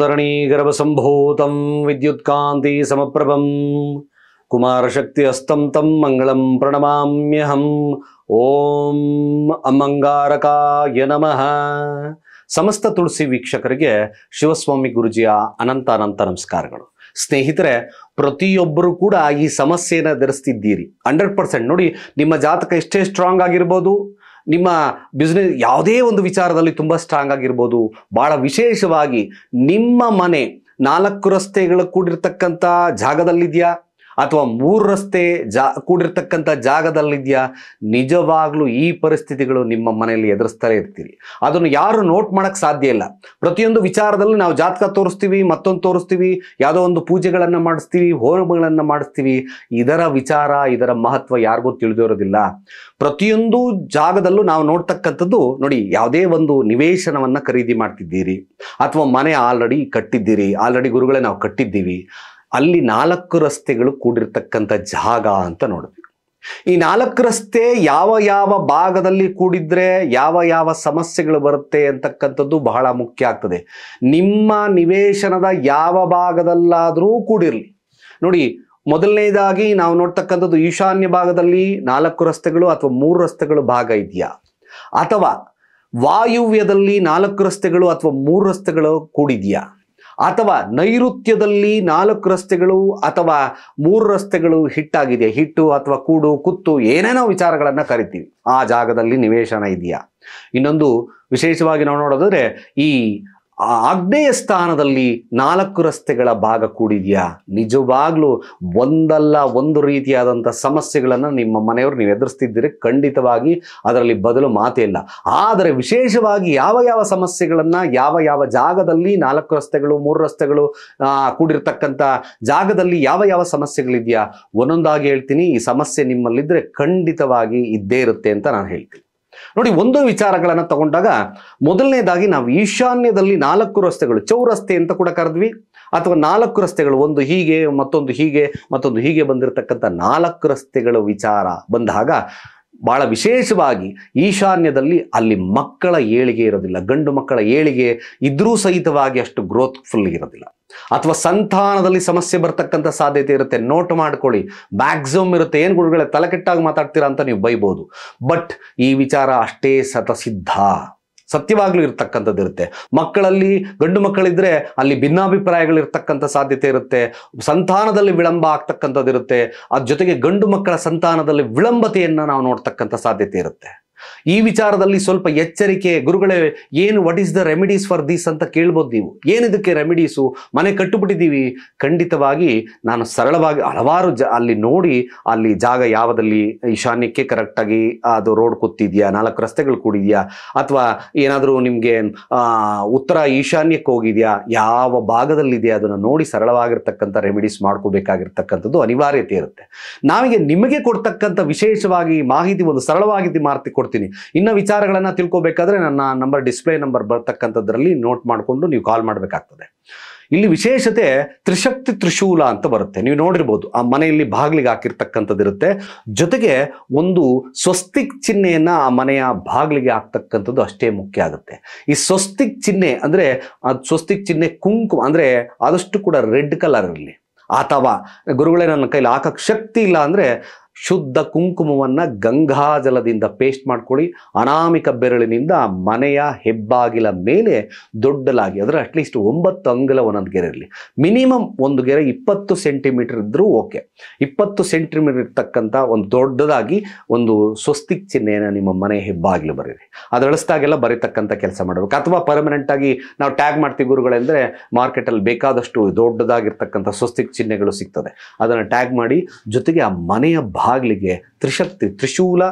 धरणीगर्भसम्भूतं विद्युत्कान्तिसमप्रभं ಸಮಪ್ರಭಂ ಕುಮಾರಶಕ್ತಿ ಅಸ್ತಂತಂ ಮಂಗಳಂ ಪ್ರಣಮಾಮ್ಯಹಂ ಓಂ ಅಮಂಗಾರಕಾಯ ನಮಃ ಸಮಸ್ತ ತುಳಸಿ ವೀಕ್ಷಕರಿಗೆ ಶಿವಸ್ವಾಮಿ ಗುರುಜಿಯ ಅನಂತ ಅನಂತ ನಮಸ್ಕಾರಗಳು ಸ್ನೇಹಿತರೆ ಪ್ರತಿಯೊಬ್ಬರು ಕೂಡ ಈ ಸಮಸ್ಯೆಯನ್ನು ಧರಿಸ್ತಿದ್ದೀರಿ ಹಂಡ್ರೆಡ್ ಪರ್ಸೆಂಟ್ ನೋಡಿ ನಿಮ್ಮ ಜಾತಕ ಎಷ್ಟೇ ಸ್ಟ್ರಾಂಗ್ ಆಗಿರ್ಬೋದು ನಿಮ್ಮ ಬಿಸ್ನೆಸ್ ಯಾವುದೇ ಒಂದು ವಿಚಾರದಲ್ಲಿ ತುಂಬ ಸ್ಟ್ರಾಂಗ್ ಆಗಿರ್ಬೋದು ಭಾಳ ವಿಶೇಷವಾಗಿ ನಿಮ್ಮ ಮನೆ ನಾಲ್ಕು ರಸ್ತೆಗಳು ಕೂಡಿರ್ತಕ್ಕಂಥ ಜಾಗದಲ್ಲಿದೆಯಾ ಅಥವಾ ಮೂರು ರಸ್ತೆ ಜಾ ಕೂಡಿರ್ತಕ್ಕಂಥ ಜಾಗದಲ್ಲಿದೆಯಾ ನಿಜವಾಗ್ಲೂ ಈ ಪರಿಸ್ಥಿತಿಗಳು ನಿಮ್ಮ ಮನೆಯಲ್ಲಿ ಎದುರಿಸ್ತಾರೆ ಇರ್ತೀರಿ ಅದನ್ನು ಯಾರು ನೋಟ್ ಮಾಡೋಕ್ಕೆ ಸಾಧ್ಯ ಇಲ್ಲ ಪ್ರತಿಯೊಂದು ವಿಚಾರದಲ್ಲೂ ನಾವು ಜಾತಕ ತೋರಿಸ್ತೀವಿ ಮತ್ತೊಂದು ತೋರಿಸ್ತೀವಿ ಯಾವುದೋ ಒಂದು ಪೂಜೆಗಳನ್ನು ಮಾಡಿಸ್ತೀವಿ ಹೋಮಗಳನ್ನು ಮಾಡಿಸ್ತೀವಿ ಇದರ ವಿಚಾರ ಇದರ ಮಹತ್ವ ಯಾರಿಗೂ ತಿಳಿದಿರೋದಿಲ್ಲ ಪ್ರತಿಯೊಂದು ಜಾಗದಲ್ಲೂ ನಾವು ನೋಡ್ತಕ್ಕಂಥದ್ದು ನೋಡಿ ಯಾವುದೇ ಒಂದು ನಿವೇಶನವನ್ನು ಖರೀದಿ ಮಾಡ್ತಿದ್ದೀರಿ ಅಥವಾ ಮನೆ ಆಲ್ರೆಡಿ ಕಟ್ಟಿದ್ದೀರಿ ಆಲ್ರೆಡಿ ಗುರುಗಳೇ ನಾವು ಕಟ್ಟಿದ್ದೀವಿ ಅಲ್ಲಿ ನಾಲ್ಕು ರಸ್ತೆಗಳು ಕೂಡಿರ್ತಕ್ಕಂಥ ಜಾಗ ಅಂತ ನೋಡಿದ್ವಿ ಈ ನಾಲ್ಕು ರಸ್ತೆ ಯಾವ ಯಾವ ಭಾಗದಲ್ಲಿ ಕೂಡಿದ್ರೆ ಯಾವ ಯಾವ ಸಮಸ್ಯೆಗಳು ಬರುತ್ತೆ ಅಂತಕ್ಕಂಥದ್ದು ಬಹಳ ಮುಖ್ಯ ಆಗ್ತದೆ ನಿಮ್ಮ ನಿವೇಶನದ ಯಾವ ಭಾಗದಲ್ಲಾದರೂ ಕೂಡಿರಲಿ ನೋಡಿ ಮೊದಲನೇದಾಗಿ ನಾವು ನೋಡ್ತಕ್ಕಂಥದ್ದು ಈಶಾನ್ಯ ಭಾಗದಲ್ಲಿ ನಾಲ್ಕು ರಸ್ತೆಗಳು ಅಥವಾ ಮೂರು ರಸ್ತೆಗಳು ಭಾಗ ಇದೆಯಾ ಅಥವಾ ವಾಯುವ್ಯದಲ್ಲಿ ನಾಲ್ಕು ರಸ್ತೆಗಳು ಅಥವಾ ಮೂರು ರಸ್ತೆಗಳು ಕೂಡಿದೆಯಾ ಅಥವಾ ನೈಋತ್ಯದಲ್ಲಿ ನಾಲ್ಕು ರಸ್ತೆಗಳು ಅಥವಾ ಮೂರು ರಸ್ತೆಗಳು ಹಿಟ್ಟಾಗಿದೆ ಹಿಟ್ಟು ಅಥವಾ ಕೂಡು ಕುತ್ತು ಏನೇನೋ ವಿಚಾರಗಳನ್ನು ಕರಿತೀವಿ ಆ ಜಾಗದಲ್ಲಿ ನಿವೇಶನ ಇದೆಯಾ ಇನ್ನೊಂದು ವಿಶೇಷವಾಗಿ ನಾವು ನೋಡೋದಾದ್ರೆ ಈ ಆ ಆಗ್ನೇಯ ಸ್ಥಾನದಲ್ಲಿ ನಾಲ್ಕು ರಸ್ತೆಗಳ ಭಾಗ ಕೂಡಿದೆಯಾ ನಿಜವಾಗ್ಲೂ ಒಂದಲ್ಲ ಒಂದು ರೀತಿಯಾದಂಥ ಸಮಸ್ಯೆಗಳನ್ನು ನಿಮ್ಮ ಮನೆಯವರು ನೀವು ಎದುರಿಸ್ತಿದ್ದೀರಿ ಖಂಡಿತವಾಗಿ ಅದರಲ್ಲಿ ಬದಲು ಮಾತೇ ಇಲ್ಲ ಆದರೆ ವಿಶೇಷವಾಗಿ ಯಾವ ಯಾವ ಸಮಸ್ಯೆಗಳನ್ನು ಯಾವ ಯಾವ ಜಾಗದಲ್ಲಿ ನಾಲ್ಕು ರಸ್ತೆಗಳು ಮೂರು ರಸ್ತೆಗಳು ಕೂಡಿರ್ತಕ್ಕಂಥ ಜಾಗದಲ್ಲಿ ಯಾವ ಯಾವ ಸಮಸ್ಯೆಗಳಿದೆಯಾ ಒಂದೊಂದಾಗಿ ಹೇಳ್ತೀನಿ ಈ ಸಮಸ್ಯೆ ನಿಮ್ಮಲ್ಲಿದ್ದರೆ ಖಂಡಿತವಾಗಿ ಇದ್ದೇ ಇರುತ್ತೆ ಅಂತ ನಾನು ಹೇಳ್ತೀನಿ ನೋಡಿ ಒಂದು ವಿಚಾರಗಳನ್ನು ತಗೊಂಡಾಗ ಮೊದಲನೇದಾಗಿ ನಾವು ಈಶಾನ್ಯದಲ್ಲಿ ನಾಲ್ಕು ರಸ್ತೆಗಳು ಚೌರಸ್ತೆ ಅಂತ ಕೂಡ ಕರೆದ್ವಿ ಅಥವಾ ನಾಲ್ಕು ರಸ್ತೆಗಳು ಒಂದು ಹೀಗೆ ಮತ್ತೊಂದು ಹೀಗೆ ಮತ್ತೊಂದು ಹೀಗೆ ಬಂದಿರತಕ್ಕಂಥ ನಾಲ್ಕು ರಸ್ತೆಗಳ ವಿಚಾರ ಬಂದಾಗ ಭಾಳ ವಿಶೇಷವಾಗಿ ಈಶಾನ್ಯದಲ್ಲಿ ಅಲ್ಲಿ ಮಕ್ಕಳ ಏಳಿಗೆ ಇರೋದಿಲ್ಲ ಗಂಡು ಮಕ್ಕಳ ಏಳಿಗೆ ಇದ್ರೂ ಸಹಿತವಾಗಿ ಅಷ್ಟು ಗ್ರೋತ್ಫುಲ್ ಇರೋದಿಲ್ಲ ಅಥವಾ ಸಂತಾನದಲ್ಲಿ ಸಮಸ್ಯೆ ಬರ್ತಕ್ಕಂಥ ಸಾಧ್ಯತೆ ಇರುತ್ತೆ ನೋಟ್ ಮಾಡ್ಕೊಳ್ಳಿ ಮ್ಯಾಕ್ಸಿಮಮ್ ಇರುತ್ತೆ ಏನು ಗುರುಗಳೇ ತಲೆಕೆಟ್ಟಾಗಿ ಮಾತಾಡ್ತೀರಾ ಅಂತ ನೀವು ಬೈಬೋದು ಬಟ್ ಈ ವಿಚಾರ ಅಷ್ಟೇ ಸತಸಿದ್ಧ ಸತ್ಯವಾಗ್ಲೂ ಇರ್ತಕ್ಕಂಥದ್ದು ಇರುತ್ತೆ ಮಕ್ಕಳಲ್ಲಿ ಗಂಡು ಮಕ್ಕಳಿದ್ರೆ ಅಲ್ಲಿ ಭಿನ್ನಾಭಿಪ್ರಾಯಗಳಿರ್ತಕ್ಕಂಥ ಸಾಧ್ಯತೆ ಇರುತ್ತೆ ಸಂತಾನದಲ್ಲಿ ವಿಳಂಬ ಆಗ್ತಕ್ಕಂಥದ್ದು ಇರುತ್ತೆ ಅದ್ರ ಜೊತೆಗೆ ಗಂಡು ಮಕ್ಕಳ ಸಂತಾನದಲ್ಲಿ ವಿಳಂಬತೆಯನ್ನು ನಾವು ನೋಡ್ತಕ್ಕಂಥ ಸಾಧ್ಯತೆ ಇರುತ್ತೆ ಈ ವಿಚಾರದಲ್ಲಿ ಸ್ವಲ್ಪ ಎಚ್ಚರಿಕೆ ಗುರುಗಳೇ ಏನು what is the remedies for these ಅಂತ ಕೇಳ್ಬೋದು ನೀವು ಏನಿದಕ್ಕೆ ರೆಮಿಡೀಸು ಮನೆ ಕಟ್ಟುಬಿಟ್ಟಿದ್ದೀವಿ ಖಂಡಿತವಾಗಿ ನಾನು ಸರಳವಾಗಿ ಹಲವಾರು ಅಲ್ಲಿ ನೋಡಿ ಅಲ್ಲಿ ಜಾಗ ಯಾವದಲ್ಲಿ ಈಶಾನ್ಯಕ್ಕೆ ಕರೆಕ್ಟಾಗಿ ಅದು ರೋಡ್ ಕೂತಿದೆಯಾ ನಾಲ್ಕು ರಸ್ತೆಗಳು ಕೂಡಿದೆಯಾ ಅಥವಾ ಏನಾದರೂ ನಿಮಗೆ ಉತ್ತರ ಈಶಾನ್ಯಕ್ಕೆ ಹೋಗಿದೆಯಾ ಯಾವ ಭಾಗದಲ್ಲಿದೆಯಾ ಅದನ್ನು ನೋಡಿ ಸರಳವಾಗಿರ್ತಕ್ಕಂಥ ರೆಮಿಡೀಸ್ ಮಾಡ್ಕೋಬೇಕಾಗಿರ್ತಕ್ಕಂಥದ್ದು ಅನಿವಾರ್ಯತೆ ಇರುತ್ತೆ ನಮಗೆ ನಿಮಗೆ ಕೊಡ್ತಕ್ಕಂಥ ವಿಶೇಷವಾಗಿ ಮಾಹಿತಿ ಒಂದು ಸರಳವಾಗಿ ಮಾರ್ತಿ ಕೊಡ್ತೀವಿ ಕೊಡ್ತೀನಿ ಇನ್ನು ವಿಚಾರಗಳನ್ನು ತಿಳ್ಕೊಬೇಕಾದ್ರೆ ನನ್ನ ನಂಬರ್ ಡಿಸ್ಪ್ಲೇ ನಂಬರ್ ಬರ್ತಕ್ಕಂಥದ್ರಲ್ಲಿ ನೋಟ್ ಮಾಡಿಕೊಂಡು ನೀವು ಕಾಲ್ ಮಾಡಬೇಕಾಗ್ತದೆ ಇಲ್ಲಿ ವಿಶೇಷತೆ ತ್ರಿಶಕ್ತಿ ತ್ರಿಶೂಲ ಅಂತ ಬರುತ್ತೆ ನೀವು ನೋಡಿರ್ಬೋದು ಆ ಮನೆಯಲ್ಲಿ ಬಾಗಿಲಿಗೆ ಹಾಕಿರ್ತಕ್ಕಂಥದ್ದಿರುತ್ತೆ ಜೊತೆಗೆ ಒಂದು ಸ್ವಸ್ತಿಕ್ ಚಿಹ್ನೆಯನ್ನ ಆ ಮನೆಯ ಬಾಗಿಲಿಗೆ ಹಾಕ್ತಕ್ಕಂಥದ್ದು ಅಷ್ಟೇ ಮುಖ್ಯ ಆಗುತ್ತೆ ಈ ಸ್ವಸ್ತಿಕ್ ಚಿಹ್ನೆ ಅಂದ್ರೆ ಆ ಸ್ವಸ್ತಿಕ್ ಚಿಹ್ನೆ ಕುಂಕುಮ ಅಂದ್ರೆ ಆದಷ್ಟು ಕೂಡ ರೆಡ್ ಕಲರ್ ಇರಲಿ ಅಥವಾ ಗುರುಗಳೇ ನನ್ನ ಕೈಲಿ ಹಾಕಕ್ಕೆ ಶಕ್ತಿ ಇಲ್ಲ ಅಂದರೆ ಶುದ್ಧ ಕುಂಕುಮವನ್ನು ಗಂಗಾಜಲದಿಂದ ಪೇಸ್ಟ್ ಮಾಡ್ಕೊಳ್ಳಿ ಅನಾಮಿಕ ಬೆರಳಿನಿಂದ ಮನೆಯ ಹೆಬ್ಬಾಗಿಲ ಮೇಲೆ ದೊಡ್ಡಲಾಗಿ ಅದರ ಅಟ್ಲೀಸ್ಟ್ ಒಂಬತ್ತು ಅಂಗಲ ಒಂದೊಂದು ಗೆರೆ ಇರಲಿ ಮಿನಿಮಮ್ ಒಂದು ಗೆರೆ ಇಪ್ಪತ್ತು ಸೆಂಟಿಮೀಟರ್ ಇದ್ದರೂ ಓಕೆ ಇಪ್ಪತ್ತು ಸೆಂಟಿಮೀಟರ್ ಇರ್ತಕ್ಕಂಥ ಒಂದು ದೊಡ್ಡದಾಗಿ ಒಂದು ಸ್ವಸ್ತಿಕ್ ಚಿಹ್ನೆಯನ್ನು ನಿಮ್ಮ ಮನೆ ಹೆಬ್ಬಾಗಿಲು ಬರೀರಿ ಅದು ಅಳಿಸ್ದಾಗೆಲ್ಲ ಬರೀತಕ್ಕಂಥ ಕೆಲಸ ಮಾಡಬೇಕು ಅಥವಾ ಪರ್ಮನೆಂಟಾಗಿ ನಾವು ಟ್ಯಾಗ್ ಮಾಡ್ತೀವಿ ಗುರುಗಳೆಂದರೆ ಮಾರ್ಕೆಟಲ್ಲಿ ಬೇಕಾದಷ್ಟು ದೊಡ್ಡದಾಗಿರ್ತಕ್ಕಂಥ ಸ್ವಸ್ತಿಕ್ ಚಿಹ್ನೆಗಳು ಸಿಗ್ತದೆ ಅದನ್ನು ಟ್ಯಾಗ್ ಮಾಡಿ ಜೊತೆಗೆ ಆ ಮನೆಯ ಬಾಗಿಲಿಗೆ ತ್ರಿಶಕ್ತಿ ತ್ರಿಶೂಲ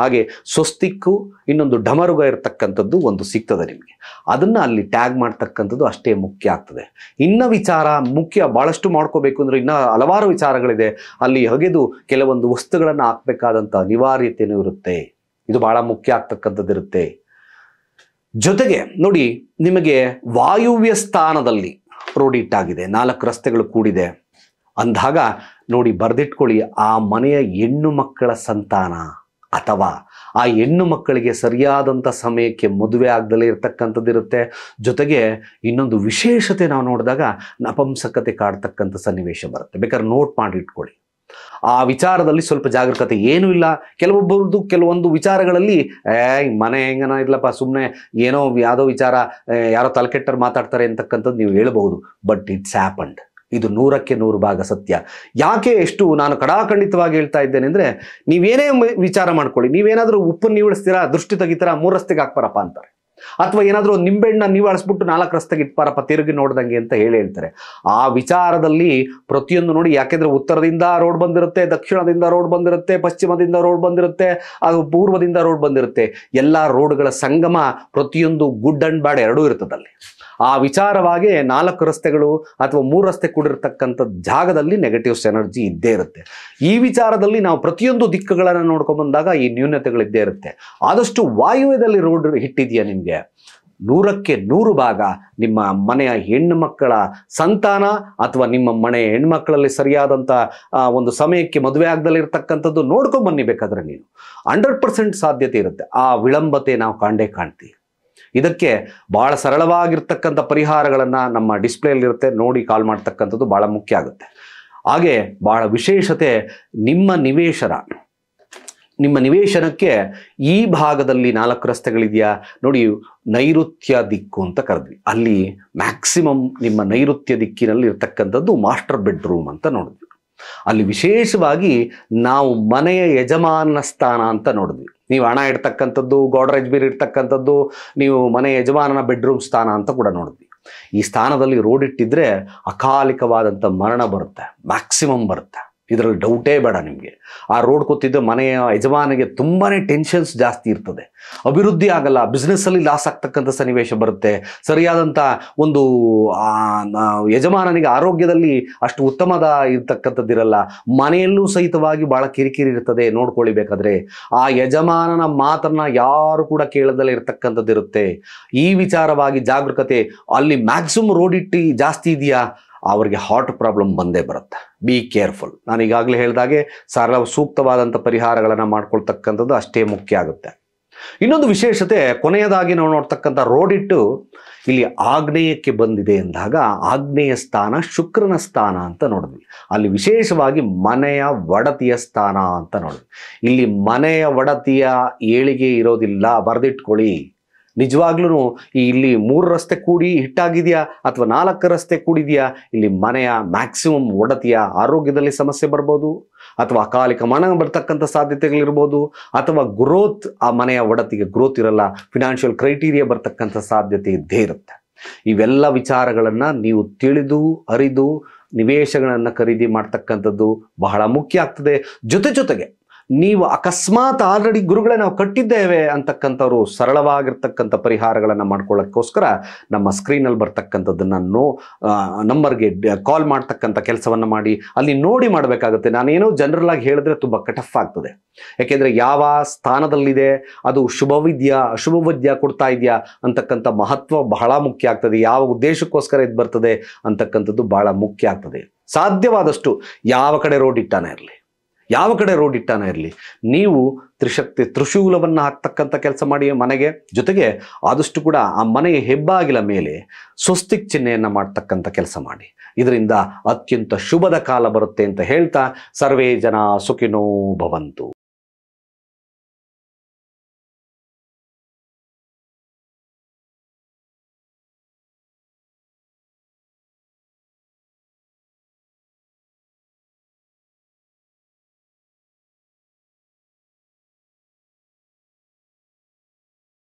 ಹಾಗೆ ಸ್ವಸ್ತಿಕ್ಕು ಇನ್ನೊಂದು ಡಮರುಗ ಇರತಕ್ಕಂಥದ್ದು ಒಂದು ಸಿಗ್ತದೆ ನಿಮಗೆ ಅದನ್ನು ಅಲ್ಲಿ ಟ್ಯಾಗ್ ಮಾಡ್ತಕ್ಕಂಥದ್ದು ಅಷ್ಟೇ ಮುಖ್ಯ ಆಗ್ತದೆ ಇನ್ನು ವಿಚಾರ ಮುಖ್ಯ ಭಾಳಷ್ಟು ಮಾಡ್ಕೋಬೇಕು ಅಂದರೆ ಇನ್ನೂ ಹಲವಾರು ವಿಚಾರಗಳಿದೆ ಅಲ್ಲಿ ಹಗೆದು ಕೆಲವೊಂದು ವಸ್ತುಗಳನ್ನು ಹಾಕಬೇಕಾದಂಥ ಅನಿವಾರ್ಯತೆಯೂ ಇರುತ್ತೆ ಇದು ಭಾಳ ಮುಖ್ಯ ಇರುತ್ತೆ ಜೊತೆಗೆ ನೋಡಿ ನಿಮಗೆ ವಾಯುವ್ಯ ಸ್ಥಾನದಲ್ಲಿ ರೋಡಿಟ್ ಆಗಿದೆ ನಾಲ್ಕು ರಸ್ತೆಗಳು ಕೂಡಿದೆ ಅಂದಾಗ ನೋಡಿ ಬರೆದಿಟ್ಕೊಳ್ಳಿ ಆ ಮನೆಯ ಹೆಣ್ಣು ಮಕ್ಕಳ ಸಂತಾನ ಅಥವಾ ಆ ಹೆಣ್ಣು ಮಕ್ಕಳಿಗೆ ಸರಿಯಾದಂಥ ಸಮಯಕ್ಕೆ ಮದುವೆ ಆಗದಲೇ ಇರತಕ್ಕಂಥದ್ದಿರುತ್ತೆ ಜೊತೆಗೆ ಇನ್ನೊಂದು ವಿಶೇಷತೆ ನಾವು ನೋಡಿದಾಗ ನಪಂಸಕತೆ ಕಾಡ್ತಕ್ಕಂಥ ಸನ್ನಿವೇಶ ಬರುತ್ತೆ ಬೇಕಾದ್ರೆ ನೋಟ್ ಮಾಡಿ ಇಟ್ಕೊಳ್ಳಿ ಆ ವಿಚಾರದಲ್ಲಿ ಸ್ವಲ್ಪ ಜಾಗರೂಕತೆ ಏನೂ ಇಲ್ಲ ಕೆಲವೊಬ್ಬರದ್ದು ಕೆಲವೊಂದು ವಿಚಾರಗಳಲ್ಲಿ ಏ ಮನೆ ಹೆಂಗನ ಇರಲಪ್ಪ ಸುಮ್ಮನೆ ಏನೋ ಯಾವುದೋ ವಿಚಾರ ಯಾರೋ ತಲೆಕೆಟ್ಟರು ಮಾತಾಡ್ತಾರೆ ಅಂತಕ್ಕಂಥದ್ದು ನೀವು ಹೇಳ್ಬೋದು ಬಟ್ ಇಟ್ಸ್ ಹ್ಯಾಪಂಡ್ ಇದು ನೂರಕ್ಕೆ ನೂರು ಭಾಗ ಸತ್ಯ ಯಾಕೆ ಎಷ್ಟು ನಾನು ಕಡಾಖಂಡಿತವಾಗಿ ಹೇಳ್ತಾ ಇದ್ದೇನೆ ಅಂದರೆ ನೀವೇನೇ ವಿಚಾರ ಮಾಡ್ಕೊಳ್ಳಿ ನೀವೇನಾದರೂ ಉಪ್ಪನ್ನು ನೀವಳಿಸ್ತೀರಾ ದೃಷ್ಟಿ ತೆಗಿತೀರಾ ಮೂರು ರಸ್ತೆಗೆ ಹಾಕ್ಬಾರಪ್ಪ ಅಂತಾರೆ ಅಥವಾ ಏನಾದರೂ ನಿಂಬೆಣ್ಣ ನೀವು ಅಳಿಸ್ಬಿಟ್ಟು ನಾಲ್ಕು ರಸ್ತೆಗೆ ಇಟ್ಪಾರಪ್ಪ ತಿರುಗಿ ನೋಡ್ದಂಗೆ ಅಂತ ಹೇಳಿ ಹೇಳ್ತಾರೆ ಆ ವಿಚಾರದಲ್ಲಿ ಪ್ರತಿಯೊಂದು ನೋಡಿ ಯಾಕೆಂದರೆ ಉತ್ತರದಿಂದ ರೋಡ್ ಬಂದಿರುತ್ತೆ ದಕ್ಷಿಣದಿಂದ ರೋಡ್ ಬಂದಿರುತ್ತೆ ಪಶ್ಚಿಮದಿಂದ ರೋಡ್ ಬಂದಿರುತ್ತೆ ಅದು ಪೂರ್ವದಿಂದ ರೋಡ್ ಬಂದಿರುತ್ತೆ ಎಲ್ಲ ರೋಡ್ಗಳ ಸಂಗಮ ಪ್ರತಿಯೊಂದು ಗುಡ್ ಅಂಡ್ ಬ್ಯಾಡ್ ಎರಡೂ ಇರ್ತದಲ್ಲಿ ಆ ವಿಚಾರವಾಗಿ ನಾಲ್ಕು ರಸ್ತೆಗಳು ಅಥವಾ ಮೂರು ರಸ್ತೆ ಕೂಡಿರ್ತಕ್ಕಂಥ ಜಾಗದಲ್ಲಿ ನೆಗೆಟಿವ್ಸ್ ಎನರ್ಜಿ ಇದ್ದೇ ಇರುತ್ತೆ ಈ ವಿಚಾರದಲ್ಲಿ ನಾವು ಪ್ರತಿಯೊಂದು ದಿಕ್ಕುಗಳನ್ನು ಬಂದಾಗ ಈ ನ್ಯೂನತೆಗಳಿದ್ದೇ ಇರುತ್ತೆ ಆದಷ್ಟು ವಾಯುವ್ಯದಲ್ಲಿ ರೋಡ್ ಹಿಟ್ಟಿದೆಯಾ ನಿಮಗೆ ನೂರಕ್ಕೆ ನೂರು ಭಾಗ ನಿಮ್ಮ ಮನೆಯ ಹೆಣ್ಣು ಮಕ್ಕಳ ಸಂತಾನ ಅಥವಾ ನಿಮ್ಮ ಮನೆಯ ಹೆಣ್ಮಕ್ಕಳಲ್ಲಿ ಸರಿಯಾದಂಥ ಒಂದು ಸಮಯಕ್ಕೆ ಮದುವೆ ಆಗ್ದಲ್ಲಿ ಇರತಕ್ಕಂಥದ್ದು ನೋಡ್ಕೊಂಡು ಬನ್ನಿ ಬೇಕಾದ್ರೆ ನೀನು ಹಂಡ್ರೆಡ್ ಪರ್ಸೆಂಟ್ ಸಾಧ್ಯತೆ ಇರುತ್ತೆ ಆ ವಿಳಂಬತೆ ನಾವು ಕಾಣೇ ಕಾಣ್ತೀವಿ ಇದಕ್ಕೆ ಭಾಳ ಸರಳವಾಗಿರ್ತಕ್ಕಂಥ ಪರಿಹಾರಗಳನ್ನು ನಮ್ಮ ಡಿಸ್ಪ್ಲೇಲಿರುತ್ತೆ ನೋಡಿ ಕಾಲ್ ಮಾಡ್ತಕ್ಕಂಥದ್ದು ಭಾಳ ಮುಖ್ಯ ಆಗುತ್ತೆ ಹಾಗೆ ಭಾಳ ವಿಶೇಷತೆ ನಿಮ್ಮ ನಿವೇಶನ ನಿಮ್ಮ ನಿವೇಶನಕ್ಕೆ ಈ ಭಾಗದಲ್ಲಿ ನಾಲ್ಕು ರಸ್ತೆಗಳಿದೆಯಾ ನೋಡಿ ನೈಋತ್ಯ ದಿಕ್ಕು ಅಂತ ಕರೆದ್ವಿ ಅಲ್ಲಿ ಮ್ಯಾಕ್ಸಿಮಮ್ ನಿಮ್ಮ ನೈಋತ್ಯ ದಿಕ್ಕಿನಲ್ಲಿ ಇರ್ತಕ್ಕಂಥದ್ದು ಮಾಸ್ಟರ್ ಬೆಡ್ರೂಮ್ ಅಂತ ನೋಡಿದ್ವಿ ಅಲ್ಲಿ ವಿಶೇಷವಾಗಿ ನಾವು ಮನೆಯ ಯಜಮಾನ ಸ್ಥಾನ ಅಂತ ನೋಡಿದ್ವಿ ನೀವು ಹಣ ಇಡ್ತಕ್ಕಂಥದ್ದು ಗೋಡ್ರೇಜ್ ಬೀರ್ ಇಡ್ತಕ್ಕಂಥದ್ದು ನೀವು ಮನೆಯ ಯಜಮಾನನ ಬೆಡ್ರೂಮ್ ಸ್ಥಾನ ಅಂತ ಕೂಡ ನೋಡಿದ್ವಿ ಈ ಸ್ಥಾನದಲ್ಲಿ ರೋಡ್ ಇಟ್ಟಿದ್ರೆ ಅಕಾಲಿಕವಾದಂಥ ಮರಣ ಬರುತ್ತೆ ಮ್ಯಾಕ್ಸಿಮಮ್ ಬರುತ್ತೆ ಇದರಲ್ಲಿ ಡೌಟೇ ಬೇಡ ನಿಮಗೆ ಆ ರೋಡ್ ಕೂತಿದ್ದ ಮನೆಯ ಯಜಮಾನಿಗೆ ತುಂಬಾ ಟೆನ್ಷನ್ಸ್ ಜಾಸ್ತಿ ಇರ್ತದೆ ಅಭಿವೃದ್ಧಿ ಆಗಲ್ಲ ಬಿಸ್ನೆಸ್ಸಲ್ಲಿ ಲಾಸ್ ಆಗ್ತಕ್ಕಂಥ ಸನ್ನಿವೇಶ ಬರುತ್ತೆ ಸರಿಯಾದಂಥ ಒಂದು ಯಜಮಾನನಿಗೆ ಆರೋಗ್ಯದಲ್ಲಿ ಅಷ್ಟು ಉತ್ತಮದ ಇರ್ತಕ್ಕಂಥದ್ದಿರಲ್ಲ ಮನೆಯಲ್ಲೂ ಸಹಿತವಾಗಿ ಭಾಳ ಕಿರಿಕಿರಿ ಇರ್ತದೆ ನೋಡ್ಕೊಳ್ಬೇಕಾದ್ರೆ ಆ ಯಜಮಾನನ ಮಾತನ್ನು ಯಾರು ಕೂಡ ಕೇಳದಲ್ಲೇ ಇರ್ತಕ್ಕಂಥದ್ದಿರುತ್ತೆ ಈ ವಿಚಾರವಾಗಿ ಜಾಗರೂಕತೆ ಅಲ್ಲಿ ಮ್ಯಾಕ್ಸಿಮಮ್ ರೋಡ್ ಜಾಸ್ತಿ ಇದೆಯಾ ಅವರಿಗೆ ಹಾರ್ಟ್ ಪ್ರಾಬ್ಲಮ್ ಬಂದೇ ಬರುತ್ತೆ ಬಿ ಕೇರ್ಫುಲ್ ನಾನು ಈಗಾಗಲೇ ಹೇಳಿದಾಗೆ ಸರಳ ಸೂಕ್ತವಾದಂಥ ಪರಿಹಾರಗಳನ್ನು ಮಾಡ್ಕೊಳ್ತಕ್ಕಂಥದ್ದು ಅಷ್ಟೇ ಮುಖ್ಯ ಆಗುತ್ತೆ ಇನ್ನೊಂದು ವಿಶೇಷತೆ ಕೊನೆಯದಾಗಿ ನಾವು ನೋಡ್ತಕ್ಕಂಥ ರೋಡಿಟ್ಟು ಇಲ್ಲಿ ಆಗ್ನೇಯಕ್ಕೆ ಬಂದಿದೆ ಎಂದಾಗ ಆಗ್ನೇಯ ಸ್ಥಾನ ಶುಕ್ರನ ಸ್ಥಾನ ಅಂತ ನೋಡಿದ್ವಿ ಅಲ್ಲಿ ವಿಶೇಷವಾಗಿ ಮನೆಯ ಒಡತಿಯ ಸ್ಥಾನ ಅಂತ ನೋಡಿದ್ವಿ ಇಲ್ಲಿ ಮನೆಯ ಒಡತಿಯ ಏಳಿಗೆ ಇರೋದಿಲ್ಲ ಬರೆದಿಟ್ಕೊಳ್ಳಿ ನಿಜವಾಗ್ಲೂ ಈ ಇಲ್ಲಿ ಮೂರು ರಸ್ತೆ ಕೂಡಿ ಹಿಟ್ಟಾಗಿದೆಯಾ ಅಥವಾ ನಾಲ್ಕು ರಸ್ತೆ ಕೂಡಿದೆಯಾ ಇಲ್ಲಿ ಮನೆಯ ಮ್ಯಾಕ್ಸಿಮಮ್ ಒಡತಿಯ ಆರೋಗ್ಯದಲ್ಲಿ ಸಮಸ್ಯೆ ಬರ್ಬೋದು ಅಥವಾ ಅಕಾಲಿಕ ಮನ ಬರ್ತಕ್ಕಂಥ ಸಾಧ್ಯತೆಗಳಿರ್ಬೋದು ಅಥವಾ ಗ್ರೋತ್ ಆ ಮನೆಯ ಒಡತಿಗೆ ಗ್ರೋತ್ ಇರಲ್ಲ ಫಿನಾನ್ಷಿಯಲ್ ಕ್ರೈಟೀರಿಯಾ ಬರ್ತಕ್ಕಂಥ ಸಾಧ್ಯತೆ ಇದ್ದೇ ಇರುತ್ತೆ ಇವೆಲ್ಲ ವಿಚಾರಗಳನ್ನು ನೀವು ತಿಳಿದು ಅರಿದು ನಿವೇಶಗಳನ್ನು ಖರೀದಿ ಮಾಡ್ತಕ್ಕಂಥದ್ದು ಬಹಳ ಮುಖ್ಯ ಆಗ್ತದೆ ಜೊತೆ ಜೊತೆಗೆ ನೀವು ಅಕಸ್ಮಾತ್ ಆಲ್ರೆಡಿ ಗುರುಗಳೇ ನಾವು ಕಟ್ಟಿದ್ದೇವೆ ಅಂತಕ್ಕಂಥವ್ರು ಸರಳವಾಗಿರ್ತಕ್ಕಂಥ ಪರಿಹಾರಗಳನ್ನು ಮಾಡ್ಕೊಳ್ಳೋಕ್ಕೋಸ್ಕರ ನಮ್ಮ ಸ್ಕ್ರೀನಲ್ಲಿ ಬರ್ತಕ್ಕಂಥದ್ದನ್ನು ನೋ ನಂಬರ್ಗೆ ಕಾಲ್ ಮಾಡ್ತಕ್ಕಂಥ ಕೆಲಸವನ್ನು ಮಾಡಿ ಅಲ್ಲಿ ನೋಡಿ ಮಾಡಬೇಕಾಗುತ್ತೆ ನಾನೇನೋ ಜನರಲ್ ಆಗಿ ಹೇಳಿದ್ರೆ ತುಂಬ ಕಟಫ್ ಆಗ್ತದೆ ಯಾಕೆಂದರೆ ಯಾವ ಸ್ಥಾನದಲ್ಲಿದೆ ಅದು ಶುಭವಿದ್ಯಾ ಅಶುಭವಿದ್ಯಾ ಕೊಡ್ತಾ ಇದೆಯಾ ಅಂತಕ್ಕಂಥ ಮಹತ್ವ ಬಹಳ ಮುಖ್ಯ ಆಗ್ತದೆ ಯಾವ ಉದ್ದೇಶಕ್ಕೋಸ್ಕರ ಇದು ಬರ್ತದೆ ಅಂತಕ್ಕಂಥದ್ದು ಬಹಳ ಮುಖ್ಯ ಆಗ್ತದೆ ಸಾಧ್ಯವಾದಷ್ಟು ಯಾವ ಕಡೆ ರೋಡ್ ಇಟ್ಟಾನೆ ಇರಲಿ ಯಾವ ಕಡೆ ರೋಡ್ ಇಟ್ಟಾನೆ ಇರಲಿ ನೀವು ತ್ರಿಶಕ್ತಿ ತ್ರಿಶೂಲವನ್ನು ಹಾಕ್ತಕ್ಕಂಥ ಕೆಲಸ ಮಾಡಿ ಮನೆಗೆ ಜೊತೆಗೆ ಆದಷ್ಟು ಕೂಡ ಆ ಮನೆಯ ಹೆಬ್ಬಾಗಿಲ ಮೇಲೆ ಸ್ವಸ್ತಿಕ್ ಚಿಹ್ನೆಯನ್ನು ಮಾಡ್ತಕ್ಕಂಥ ಕೆಲಸ ಮಾಡಿ ಇದರಿಂದ ಅತ್ಯಂತ ಶುಭದ ಕಾಲ ಬರುತ್ತೆ ಅಂತ ಹೇಳ್ತಾ ಸರ್ವೇ ಜನ ಸುಖಿನೋ ಭವಂತು